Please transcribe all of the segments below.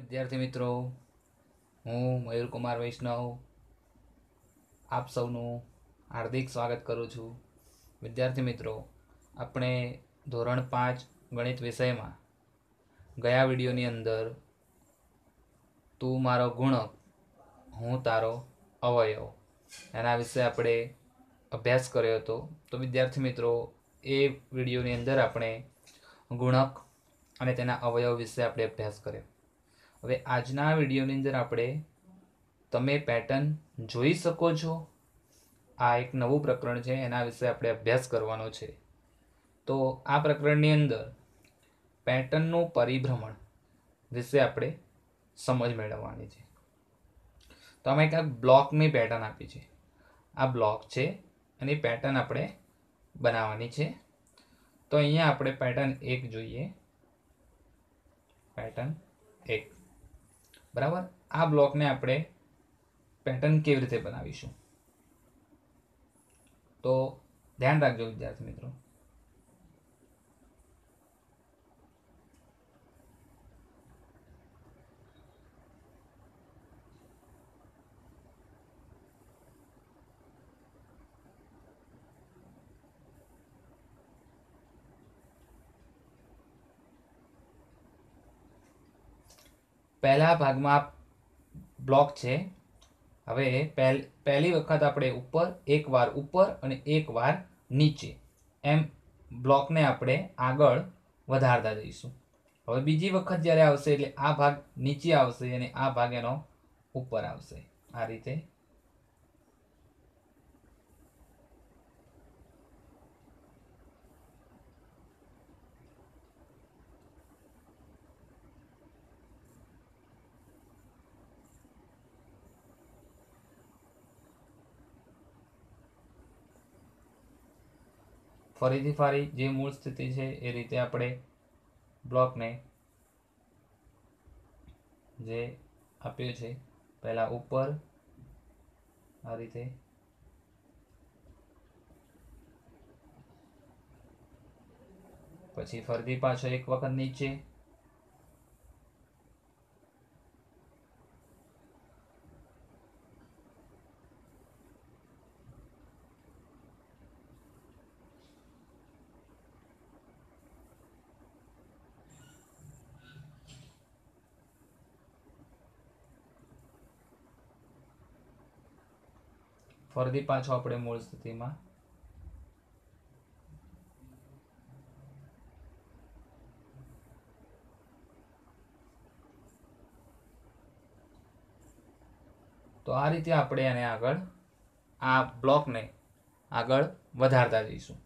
વિદ્યાર્થી મિત્રો હું મયુરકુમાર વૈષ્ણવ આપ સૌનું હાર્દિક સ્વાગત કરું છું વિદ્યાર્થી મિત્રો આપણે ધોરણ પાંચ ગણિત વિષયમાં ગયા વિડીયોની અંદર તું મારો ગુણક હું તારો અવયવ એના વિશે આપણે અભ્યાસ કર્યો હતો તો વિદ્યાર્થી મિત્રો એ વિડીયોની અંદર આપણે ગુણક અને તેના અવયવ વિશે આપણે અભ્યાસ કર્યો હવે આજના વિડીયોની અંદર આપણે તમે પેટર્ન જોઈ શકો છો આ એક નવું પ્રકરણ છે એના વિશે આપણે અભ્યાસ કરવાનો છે તો આ પ્રકરણની અંદર પેટર્નનું પરિભ્રમણ વિશે આપણે સમજ મેળવવાની છે તો અમે એક બ્લોકની પેટર્ન આપી છે આ બ્લોક છે અને પેટર્ન આપણે બનાવવાની છે તો અહીંયા આપણે પેટર્ન એક જોઈએ પેટર્ન એક બરાબર આ બ્લોકને આપણે પેટર્ન કેવી રીતે બનાવીશું તો ધ્યાન રાખજો વિદ્યાર્થી મિત્રો પહેલા ભાગમાં બ્લોક છે હવે પહેલ પહેલી વખત આપણે ઉપર એકવાર ઉપર અને એકવાર નીચે એમ બ્લોકને આપણે આગળ વધારતા જઈશું હવે બીજી વખત જ્યારે આવશે એટલે આ ભાગ નીચે આવશે અને આ ભાગ એનો ઉપર આવશે આ રીતે ફરીથી ફરી જે મૂળ સ્થિતિ છે એ રીતે આપણે બ્લોકને જે આપ્યો છે પહેલાં ઉપર આ રીતે પછી ફરીથી પાછો એક વખત નીચે ફરીથી પાછો આપણે મૂળ સ્થિતિમાં તો આ રીતે આપણે એને આગળ આ બ્લોકને આગળ વધારતા જઈશું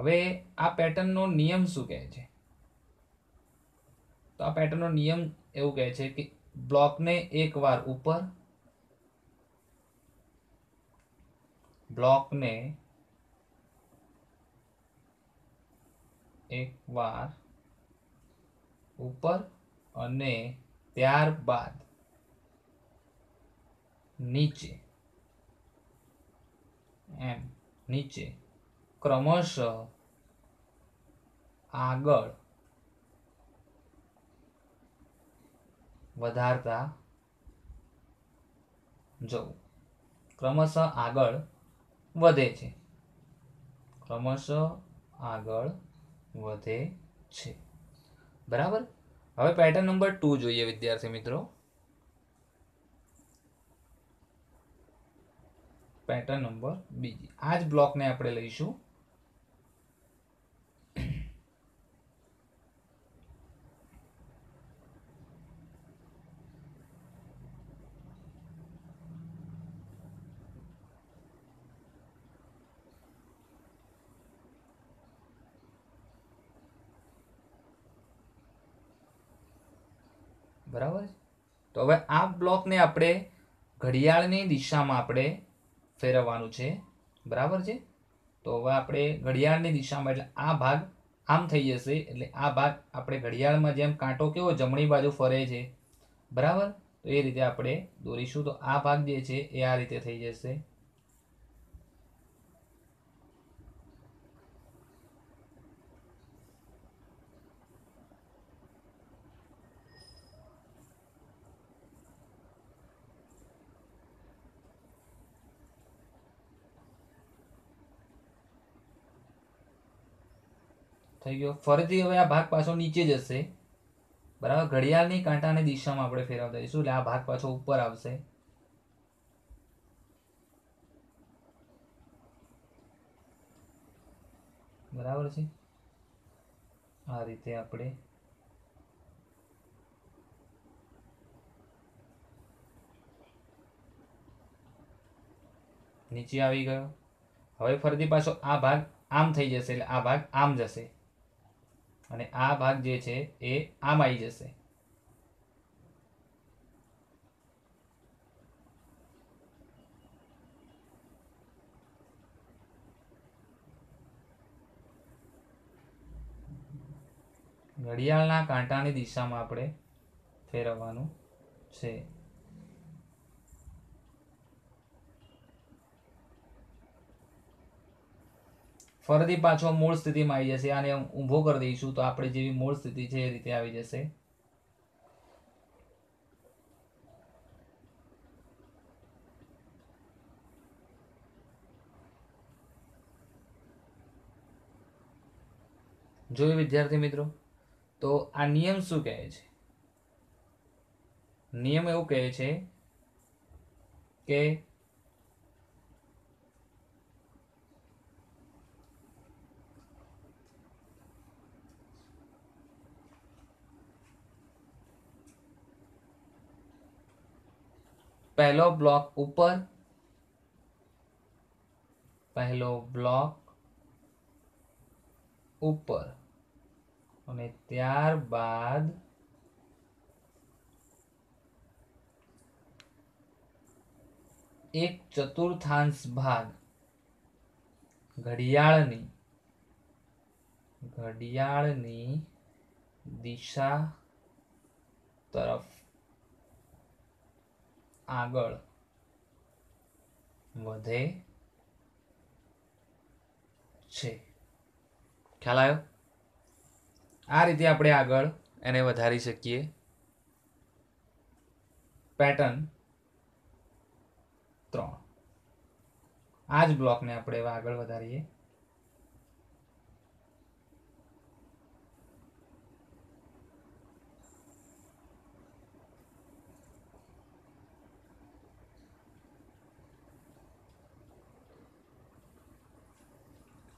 હવે આ પેટર્નનો નિયમ શું કહે છે તો આ પેટર્નનો નિયમ એવું કહે છે કે બ્લોકને એકવાર ઉપર બ્લોકને એકવાર ઉપર અને ત્યારબાદ નીચે એમ નીચે ક્રમશ આગળ વધારતા જવું ક્રમશ આગળ વધે છે ક્રમશઃ આગળ વધે છે બરાબર હવે પેટર્ન નંબર ટુ જોઈએ વિદ્યાર્થી મિત્રો પેટર્ન નંબર બીજી આ જ બ્લોકને આપણે લઈશું બરાબર તો હવે આ બ્લોકને આપણે ઘડિયાળની દિશામાં આપણે ફેરવવાનું છે બરાબર છે તો હવે આપણે ઘડિયાળની દિશામાં એટલે આ ભાગ આમ થઈ જશે એટલે આ ભાગ આપણે ઘડિયાળમાં જેમ કાંટો કેવો જમણી બાજુ ફરે છે બરાબર તો એ રીતે આપણે દોરીશું તો આ ભાગ જે છે એ આ રીતે થઈ જશે થઈ ગયો ફરીથી હવે આ ભાગ પાછો નીચે જશે બરાબર ઘડિયાળની કાંટાની દિશામાં આપણે ફેરવતા જઈશું એટલે આ ભાગ પાછો ઉપર આવશે બરાબર છે આ રીતે આપણે નીચે આવી ગયો હવે ફરીથી પાછો આ ભાગ આમ થઈ જશે એટલે આ ભાગ આમ જશે અને આ ભાગ જે છે એ આમ આવી જશે ઘડિયાળના કાંટાની દિશામાં આપણે ફેરવવાનું છે ફરીથી પાછો મૂળ સ્થિતિમાં આવી જશે આને ઊભો કરી દઈશું તો આપણે જેવી મૂળ સ્થિતિ છે એ રીતે આવી જશે જોયું વિદ્યાર્થી મિત્રો તો આ નિયમ શું કહે છે નિયમ એવું કહે છે કે પહેલો બ્લોક ઉપર પહેલો બ્લોક ઉપર અને ત્યારબાદ એક ચતુર્થાંશ ભાગ ઘડિયાળની ઘડિયાળની દિશા તરફ આગળ વધે છે ખ્યાલ આવ્યો આ રીતે આપણે આગળ એને વધારી શકીએ પેટર્ન ત્રણ આ જ બ્લોકને આપણે આગળ વધારીએ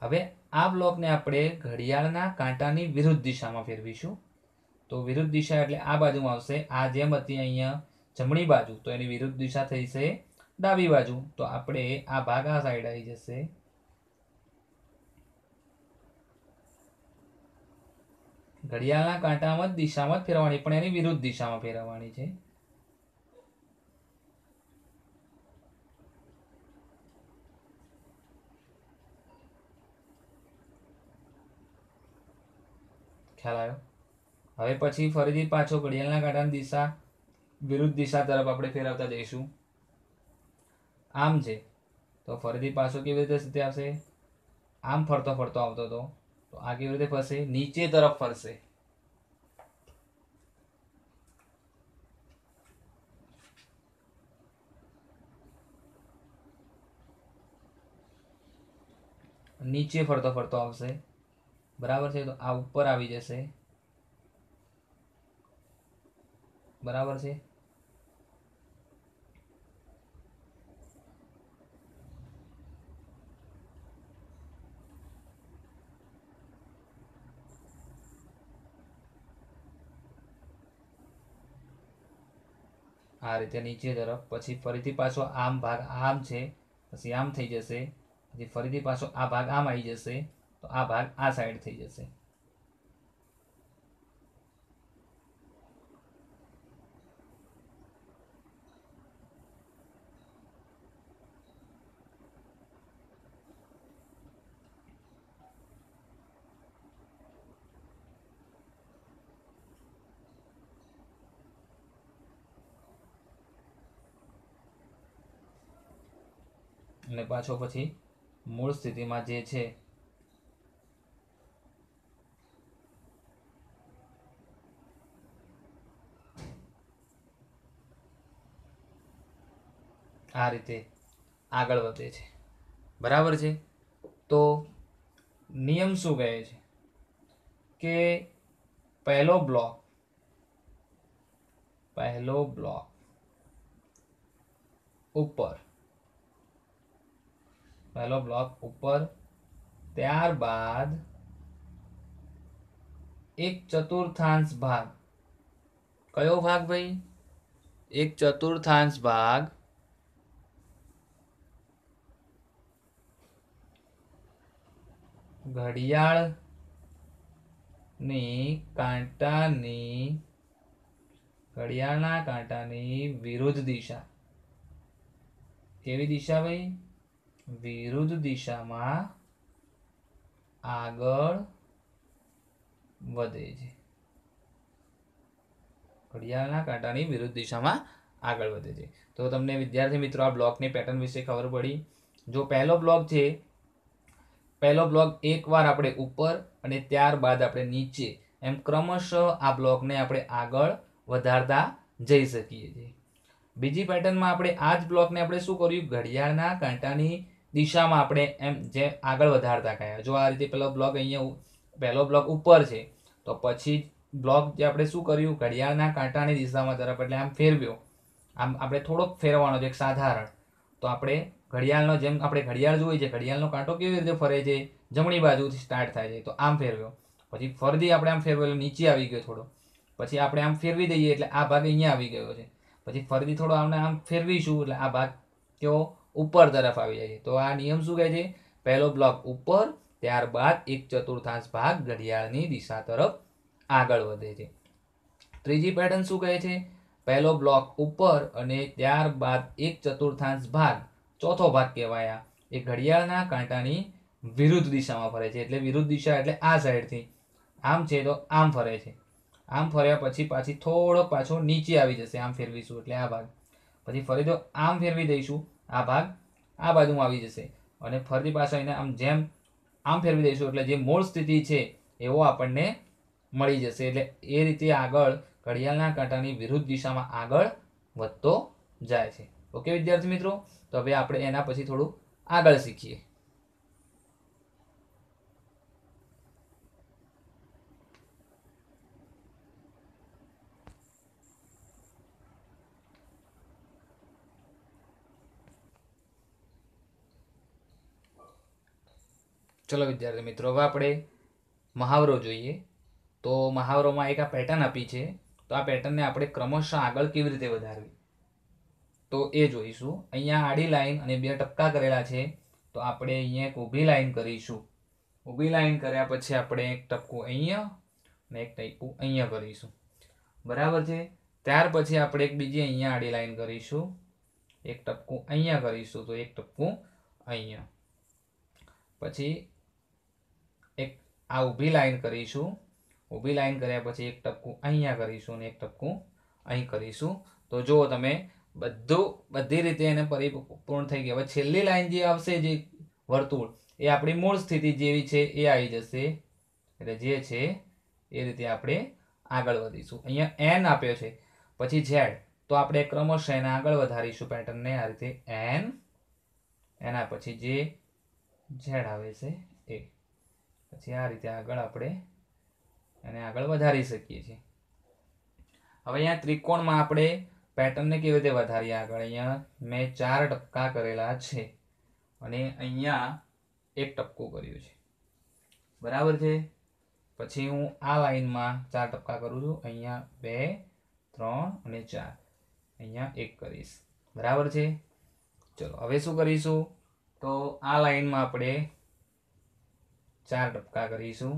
હવે આ બ્લોકને આપણે ઘડિયાળના કાંટાની વિરુદ્ધ દિશામાં ફેરવીશું તો વિરુદ્ધ દિશા એટલે આ બાજુમાં આવશે આ જેમ હતી અહીંયા જમણી બાજુ તો એની વિરુદ્ધ દિશા થઈ છે ડાબી બાજુ તો આપણે આ ભાગ આ સાઈડ આવી જશે ઘડિયાળના કાંટામાં જ દિશામાં જ ફેરવાની પણ એની વિરુદ્ધ દિશામાં ફેરવવાની છે ખ્યાલ આવ્યો હવે પછી ફરીથી પાછો ઘડિયાળના કાંટાની દિશા વિરુદ્ધ દિશા તરફ આપણે ફેરવતા જઈશું આમ છે તો ફરીથી પાછો કેવી રીતે સ્થિતિ આવશે આમ ફરતો ફરતો આવતો હતો તો આ કેવી રીતે ફરશે નીચે તરફ ફરશે નીચે ફરતો ફરતો આવશે બરાબર છે તો આ ઉપર આવી જશે બરાબર છે આ રીતે નીચે તરફ પછી ફરીથી પાછો આમ ભાગ આમ છે પછી આમ થઈ જશે પછી ફરીથી પાછો આ ભાગ આમ આવી જશે તો આ ભાગ આ સાઈડ થઈ જશે અને પાછો પછી મૂળ સ્થિતિમાં જે છે આ રીતે આગળ વધે છે બરાબર છે તો નિયમ શું કહે છે કે પહેલો બ્લોક પહેલો બ્લોક ઉપર પહેલો બ્લોક ઉપર ત્યારબાદ એક ચતુર્થાંશ ભાગ કયો ભાગ ભાઈ એક ચતુર્થાંશ ભાગ ઘડિયાળની કાંટાની ઘડિયાળના કાંટાની વિરુદ્ધ દિશા કેવી દિશા ભાઈ વિરુદ્ધ દિશામાં આગળ વધે છે ઘડિયાળના કાંટાની વિરુદ્ધ દિશામાં આગળ વધે છે તો તમને વિદ્યાર્થી મિત્રો આ બ્લોકની પેટર્ન વિશે ખબર પડી જો પહેલો બ્લોક છે પહેલો બ્લોક એકવાર આપણે ઉપર અને ત્યારબાદ આપણે નીચે એમ ક્રમશઃ આ બ્લોકને આપણે આગળ વધારતા જઈ શકીએ છીએ બીજી પેટર્નમાં આપણે આ જ બ્લોકને આપણે શું કર્યું ઘડિયાળના કાંટાની દિશામાં આપણે એમ જે આગળ વધારતા ગયા જો આ રીતે પેલો બ્લોક અહીંયા પહેલો બ્લોક ઉપર છે તો પછી બ્લોક જે આપણે શું કર્યું ઘડિયાળના કાંટાની દિશામાં તરફ એટલે આમ ફેરવ્યો આમ આપણે થોડોક ફેરવાનો છે એક સાધારણ તો આપણે ઘડિયાળનો જેમ આપણે ઘડિયાળ જોઈએ છે ઘડિયાળનો કાંટો કેવી રીતે ફરે છે જમણી બાજુથી સ્ટાર્ટ થાય છે તો આમ ફેરવ્યો પછી ફરીથી આપણે આમ ફેરવેલો નીચે આવી ગયો થોડો પછી આપણે આમ ફેરવી દઈએ એટલે આ ભાગ અહીંયા આવી ગયો છે પછી ફરતી થોડો આમને આમ ફેરવીશું એટલે આ ભાગ કેવો ઉપર તરફ આવી જાય છે તો આ નિયમ શું કહે છે પહેલો બ્લોક ઉપર ત્યારબાદ એક ચતુર્થાંશ ભાગ ઘડિયાળની દિશા તરફ આગળ વધે છે ત્રીજી પેટર્ન શું કહે છે પહેલો બ્લોક ઉપર અને ત્યારબાદ એક ચતુર્થાંશ ભાગ ચોથો ભાગ કહેવાય આ એ ઘડિયાળના કાંટાની વિરુદ્ધ દિશામાં ફરે છે એટલે વિરુદ્ધ દિશા એટલે આ સાઈડથી આમ છે તો આમ ફરે છે આમ ફર્યા પછી પાછી થોડો પાછો નીચે આવી જશે આમ ફેરવીશું એટલે આ ભાગ પછી ફરી તો આમ ફેરવી દઈશું આ ભાગ આ બાજુમાં આવી જશે અને ફરીથી પાછા એને આમ જેમ આમ ફેરવી દઈશું એટલે જે મૂળ સ્થિતિ છે એવો આપણને મળી જશે એટલે એ રીતે આગળ ઘડિયાળના કાંટાની વિરુદ્ધ દિશામાં આગળ વધતો જાય છે ઓકે વિદ્યાર્થી મિત્રો તો હવે આપણે એના પછી થોડું આગળ શીખીએ ચલો વિદ્યાર્થી મિત્રો હવે આપણે મહાવરો જોઈએ તો મહાવરોમાં એક આ પેટર્ન આપી છે તો આ પેટર્નને આપણે ક્રમશઃ આગળ કેવી રીતે વધારવી તો એ જોઈશું અહીંયા આડી લાઈન અને બે ટપકા કરેલા છે તો આપણે અહીંયા એક ઊભી લાઈન કરીશું ઊભી લાઈન કર્યા પછી આપણે એક ટપકું અહીંયા અને એક ટપકું અહીંયા કરીશું બરાબર છે ત્યાર પછી આપણે એક બીજી અહીંયા આડી લાઈન કરીશું એક ટપકું અહીંયા કરીશું તો એક ટપકું અહીંયા પછી એક આ ઊભી લાઈન કરીશું ઊભી લાઈન કર્યા પછી એક ટપકું અહીંયા કરીશું અને એક ટપકું અહીં કરીશું તો જુઓ તમે બધું બધી રીતે એને પરિપૂર્ણ થઈ ગયા હવે છેલ્લી લાઈન જે આવશે જે વર્તુળ એ આપણી મૂળ સ્થિતિ જેવી છે એ આવી જશે એટલે જે છે એ રીતે આપણે આગળ વધીશું અહીંયા એન આપ્યો છે પછી ઝેડ તો આપણે ક્રમશ એને આગળ વધારીશું પેટર્નને આ રીતે એન એના પછી જે ઝેડ આવે છે એ પછી આ રીતે આગળ આપણે એને આગળ વધારી શકીએ છીએ હવે અહીંયા ત્રિકોણમાં આપણે પેટર્નને કેવી રીતે વધારીએ આગળ અહીંયા મેં ચાર ટપકા કરેલા છે અને અહીંયા એક ટપકો કર્યું છે બરાબર છે પછી હું આ લાઇનમાં ચાર ટપકા કરું છું અહીંયા બે ત્રણ અને ચાર અહીંયા એક કરીશ બરાબર છે ચલો હવે શું કરીશું તો આ લાઇનમાં આપણે ચાર ટપકા કરીશું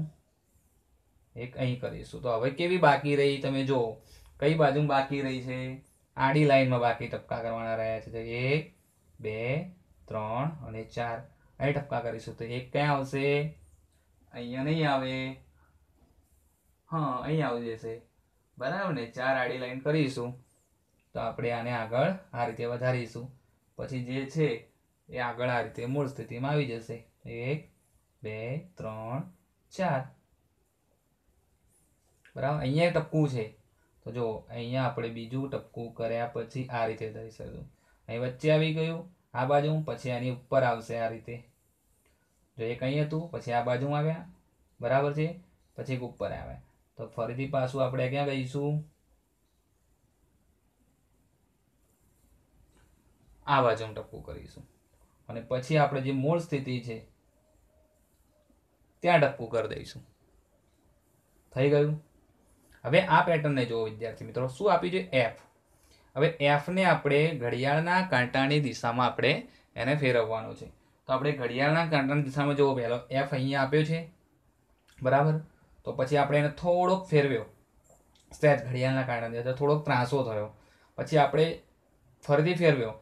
એક અહીં કરીશું તો હવે કેવી બાકી રહી તમે જો કઈ બાજુ બાકી રહી છે આડી લાઈનમાં બાકી ટપકા કરવાના રહ્યા છે તો એક બે ત્રણ અને ચાર અહીં ટપકા કરીશું તો એક ક્યાં આવશે અહીંયા નહીં આવે હા અહીં આવી જશે બરાબર ને ચાર આડી લાઈન કરીશું તો આપણે આને આગળ આ રીતે વધારીશું પછી જે છે એ આગળ આ રીતે મૂળ સ્થિતિમાં આવી જશે એક બે ત્રણ ચાર બરાબર અહીંયા ટપકું છે તો જો અહીંયા આપણે બીજું ટપકું કર્યા પછી આ રીતે દઈશું અહીં વચ્ચે આવી ગયું આ બાજુ પછી આની ઉપર આવશે આ રીતે જો એ કંઈ હતું પછી આ બાજુ આવ્યા બરાબર છે પછી એક ઉપર આવ્યા તો ફરીથી પાછું આપણે ક્યાં ગઈશું આ બાજુ ટપકું કરીશું અને પછી આપણે જે મૂળ સ્થિતિ છે ત્યાં ટપકું કરી દઈશું થઈ ગયું હવે આ પેટર્નને જુઓ વિદ્યાર્થી મિત્રો શું આપ્યું છે એફ હવે એફને આપણે ઘડિયાળના કાંટાની દિશામાં આપણે એને ફેરવવાનો છે તો આપણે ઘડિયાળના કાંટાની દિશામાં જુઓ પહેલો એફ અહીંયા આપ્યો છે બરાબર તો પછી આપણે એને થોડોક ફેરવ્યો સ્ટેચ ઘડિયાળના કાંટાની અંદર થોડોક ત્રાસો થયો પછી આપણે ફરીથી ફેરવ્યો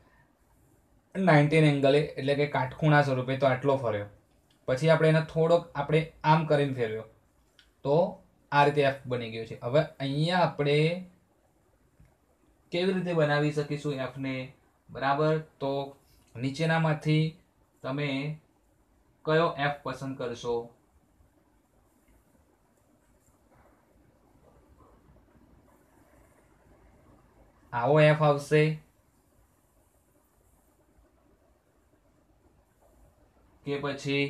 નાઇન્ટીન એંગલે એટલે કે કાટખૂણા સ્વરૂપે તો આટલો ફર્યો પછી આપણે એને થોડોક આપણે આમ કરીને ફેરવ્યો તો આ રીતે એફ બની ગયો છે હવે અહીંયા આપણે કેવી રીતે બનાવી શકીશું એફને બરાબર તો નીચેનામાંથી તમે કયો એફ પસંદ કરશો આવો એફ આવશે કે પછી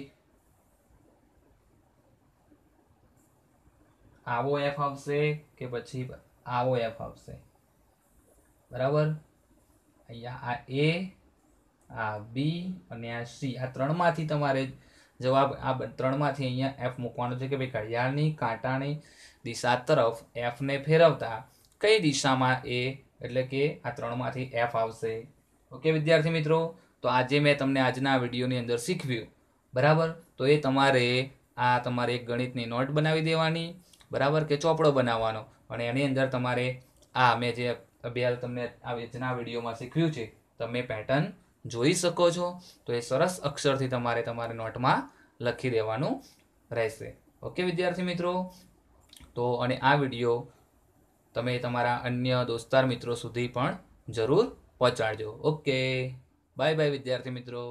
આવો એફ આવશે કે પછી આવો એફ આવશે બરાબર અહીંયા આ એ આ બી અને આ સી આ ત્રણમાંથી તમારે જવાબ આ ત્રણમાંથી અહીંયા એફ મૂકવાનો છે કે ભાઈ ઘડિયાળની કાંટાની દિશા તરફ એફને ફેરવતા કઈ દિશામાં એ એટલે કે આ ત્રણમાંથી એફ આવશે ઓકે વિદ્યાર્થી મિત્રો તો આજે મેં તમને આજના વિડીયોની અંદર શીખવ્યું બરાબર તો એ તમારે આ તમારે એક ગણિતની નોટ બનાવી દેવાની બરાબર કે ચોપડો બનાવવાનો અને એની અંદર તમારે આ મેં જે અભ્યાસ તમને આ વેચના વિડીયોમાં શીખવ્યું છે તમે પેટર્ન જોઈ શકો છો તો એ સરસ અક્ષરથી તમારે તમારે નોટમાં લખી દેવાનું રહેશે ઓકે વિદ્યાર્થી મિત્રો તો અને આ વિડીયો તમે તમારા અન્ય દોસ્તાર મિત્રો સુધી પણ જરૂર પહોંચાડજો ઓકે બાય બાય વિદ્યાર્થી મિત્રો